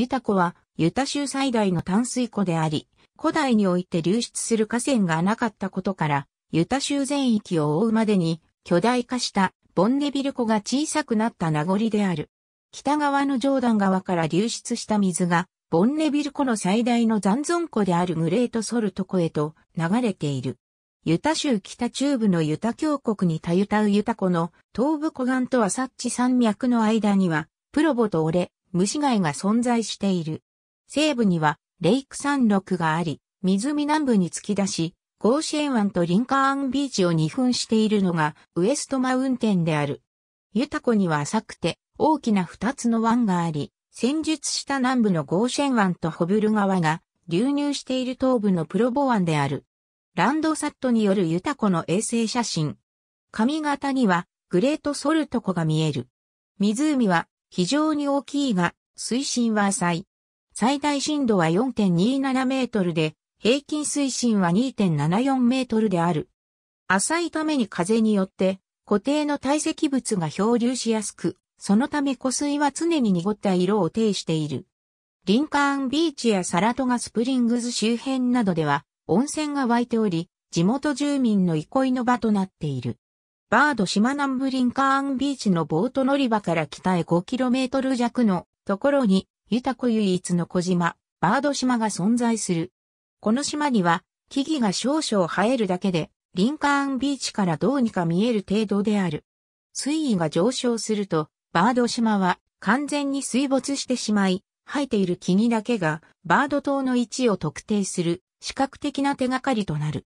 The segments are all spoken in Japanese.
ユタ湖はユタ州最大の淡水湖であり、古代において流出する河川がなかったことから、ユタ州全域を覆うまでに巨大化したボンネビル湖が小さくなった名残である。北側のジョーダン川から流出した水が、ボンネビル湖の最大の残存湖であるグレートソルト湖へと流れている。ユタ州北中部のユタ峡谷にたゆたうユタ湖の東部湖岸とアサッチ山脈の間には、プロボとオレ、虫害が存在している。西部にはレイク山麓があり、湖南部に突き出し、ゴーシェン湾とリンカーンビーチを二分しているのがウエストマウンテンである。ユタコには浅くて大きな二つの湾があり、戦術した南部のゴーシェン湾とホブル川が流入している東部のプロボ湾である。ランドサットによるユタコの衛星写真。髪型にはグレートソルト湖が見える。湖は非常に大きいが、水深は浅い。最大深度は4.27メートルで、平均水深は2.74メートルである。浅いために風によって固定の堆積物が漂流しやすく、そのため湖水は常に濁った色を呈している。リンカーンビーチやサラトガスプリングズ周辺などでは温泉が湧いており、地元住民の憩いの場となっている。バード島南部リンカーンビーチのボート乗り場から北へ 5km 弱のところに、ユタコ唯一の小島、バード島が存在する。この島には、木々が少々生えるだけで、リンカーンビーチからどうにか見える程度である。水位が上昇すると、バード島は完全に水没してしまい、生えている木々だけがバード島の位置を特定する視覚的な手がかりとなる。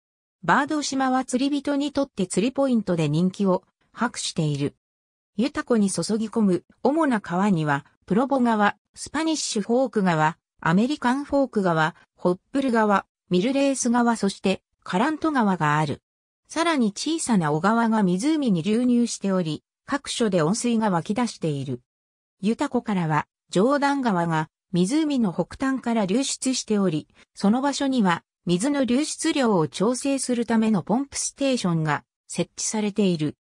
バード島は釣り人にとって釣りポイントで人気を博している。豊かに注ぎ込む主な川には、プロボ川、スパニッシュフォーク川、アメリカンフォーク川、ホップル川、ミルレース川そしてカラント川がある。さらに小さな小川が湖に流入しており、各所で温水が湧き出している。ユタ湖からは、ジョーダン川が湖の北端から流出しており、その場所には水の流出量を調整するためのポンプステーションが設置されている。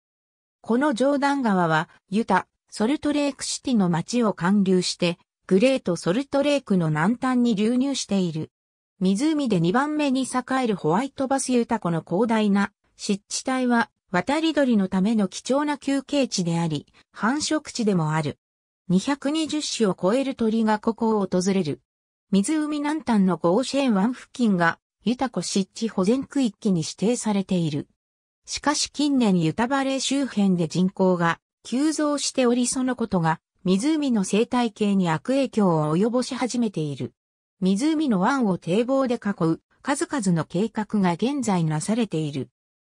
この上段川は、ユタ、ソルトレークシティの町を貫流して、グレートソルトレークの南端に流入している。湖で2番目に栄えるホワイトバスユタ湖の広大な湿地帯は渡り鳥のための貴重な休憩地であり、繁殖地でもある。220種を超える鳥がここを訪れる。湖南端のゴーシェン湾付近がユタ湿地保全区域に指定されている。しかし近年ユタバレー周辺で人口が急増しておりそのことが湖の生態系に悪影響を及ぼし始めている。湖の湾を堤防で囲う数々の計画が現在なされている。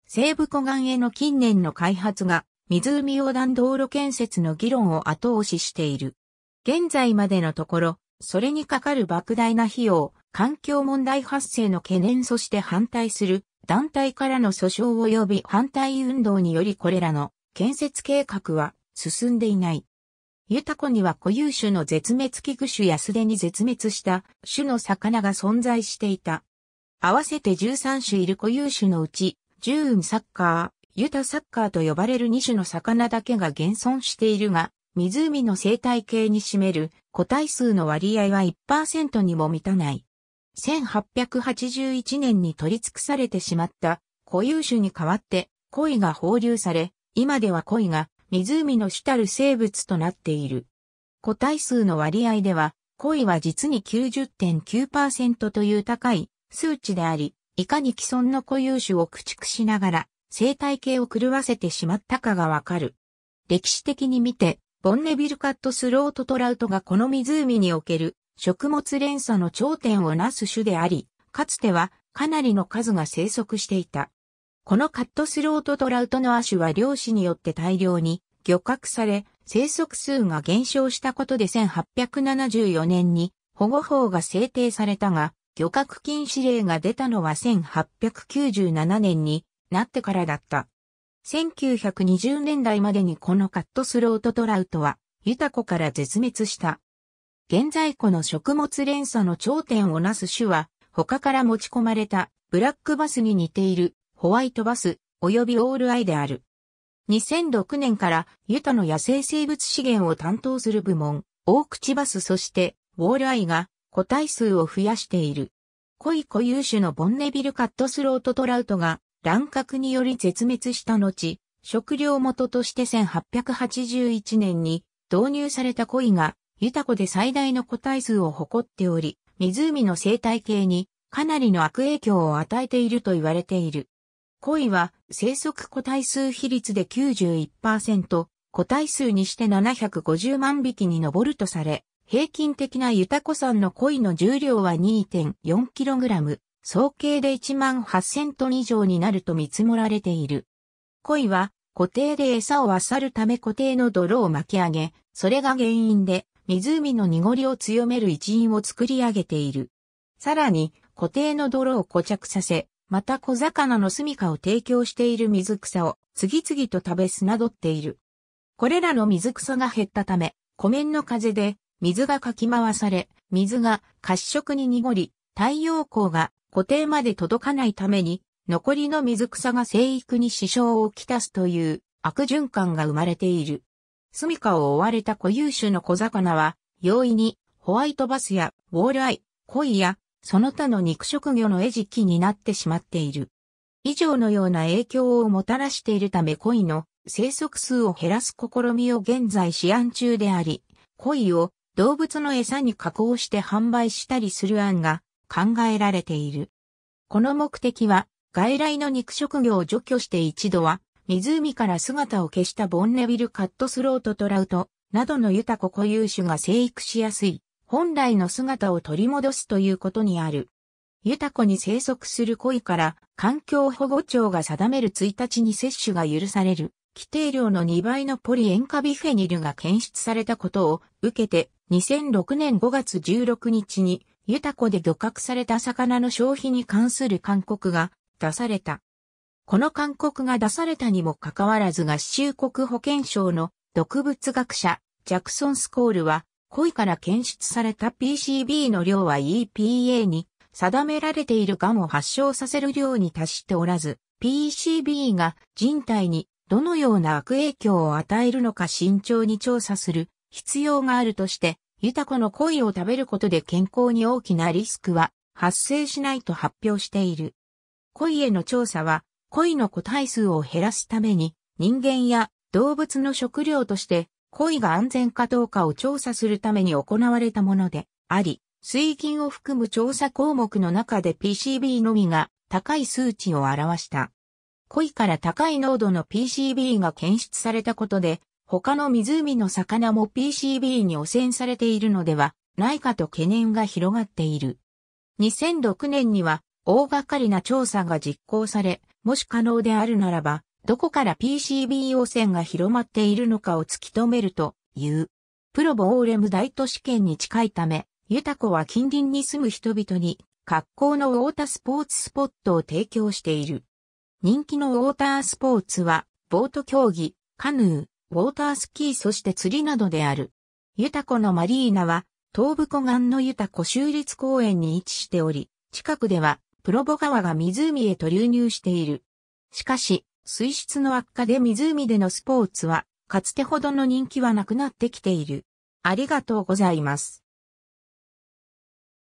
西部湖岸への近年の開発が湖横断道路建設の議論を後押ししている。現在までのところ、それにかかる莫大な費用、環境問題発生の懸念そして反対する団体からの訴訟及び反対運動によりこれらの建設計画は進んでいない。ユタ湖には固有種の絶滅危惧種やすでに絶滅した種の魚が存在していた。合わせて13種いる固有種のうち、ジューンサッカー、ユタサッカーと呼ばれる2種の魚だけが現存しているが、湖の生態系に占める個体数の割合は1%にも満たない。1881年に取り尽くされてしまった固有種に代わって鯉が放流され、今では鯉が湖の主たる生物となっている。個体数の割合では、鯉は実に90.9%という高い数値であり、いかに既存の固有種を駆逐しながら生態系を狂わせてしまったかがわかる。歴史的に見て、ボンネビルカットスロートトラウトがこの湖における食物連鎖の頂点をなす種であり、かつてはかなりの数が生息していた。このカットスロートトラウトの亜種は漁師によって大量に漁獲され、生息数が減少したことで1874年に保護法が制定されたが、漁獲禁止令が出たのは1897年になってからだった。1920年代までにこのカットスロートトラウトは、ユタコから絶滅した。現在この食物連鎖の頂点をなす種は、他から持ち込まれたブラックバスに似ているホワイトバス及びオールアイである。2006年からユタの野生生物資源を担当する部門、オオクチバスそしてウォールアイが個体数を増やしている。濃い固有種のボンネビルカットスロートトラウトが乱獲により絶滅した後、食料元として1881年に導入された鯉が豊コで最大の個体数を誇っており、湖の生態系にかなりの悪影響を与えていると言われている。コイは生息個体数比率で91%、個体数にして750万匹に上るとされ、平均的な豊子産のコイの重量は 2.4kg、総計で1万8000トン以上になると見積もられている。コイは固定で餌を漁るため固定の泥を巻き上げ、それが原因で湖の濁りを強める一因を作り上げている。さらに、固定の泥を固着させ、また小魚の住処を提供している水草を次々と食べ砂どっている。これらの水草が減ったため、湖面の風で水がかき回され、水が褐色に濁り、太陽光が固定まで届かないために、残りの水草が生育に支障をきたすという悪循環が生まれている。住処を追われた固有種の小魚は、容易にホワイトバスやウォールアイ、コイやその他の肉食魚の餌食になってしまっている。以上のような影響をもたらしているためコイの生息数を減らす試みを現在試案中であり、コイを動物の餌に加工して販売したりする案が考えられている。この目的は外来の肉食魚を除去して一度は湖から姿を消したボンネビルカットスロートトラウトなどの豊か固有種が生育しやすい、本来の姿を取り戻すということにある。豊かに生息する鯉から環境保護庁が定める1日に摂取が許される規定量の2倍のポリ塩化ビフェニルが検出されたことを受けて2006年5月16日に豊かで漁獲された魚の消費に関する勧告が出された。この勧告が出されたにもかかわらず合衆国保健省の毒物学者、ジャクソン・スコールは、意から検出された PCB の量は EPA に定められているムを発症させる量に達しておらず、PCB が人体にどのような悪影響を与えるのか慎重に調査する必要があるとして、豊子の恋を食べることで健康に大きなリスクは発生しないと発表している。鯉への調査は鯉の個体数を減らすために、人間や動物の食料として、鯉が安全かどうかを調査するために行われたものであり、水銀を含む調査項目の中で PCB のみが高い数値を表した。鯉から高い濃度の PCB が検出されたことで、他の湖の魚も PCB に汚染されているのではないかと懸念が広がっている。2006年には大掛かりな調査が実行され、もし可能であるならば、どこから PCB 汚染が広まっているのかを突き止めるという。プロボオーレム大都市圏に近いため、ユタコは近隣に住む人々に格好のウォータースポーツスポットを提供している。人気のウォータースポーツは、ボート競技、カヌー、ウォータースキーそして釣りなどである。ユタコのマリーナは、東部湖岸のユタコ州立公園に位置しており、近くではプロボ川が湖へと流入している。しかし、水質の悪化で湖でのスポーツは、かつてほどの人気はなくなってきている。ありがとうございます。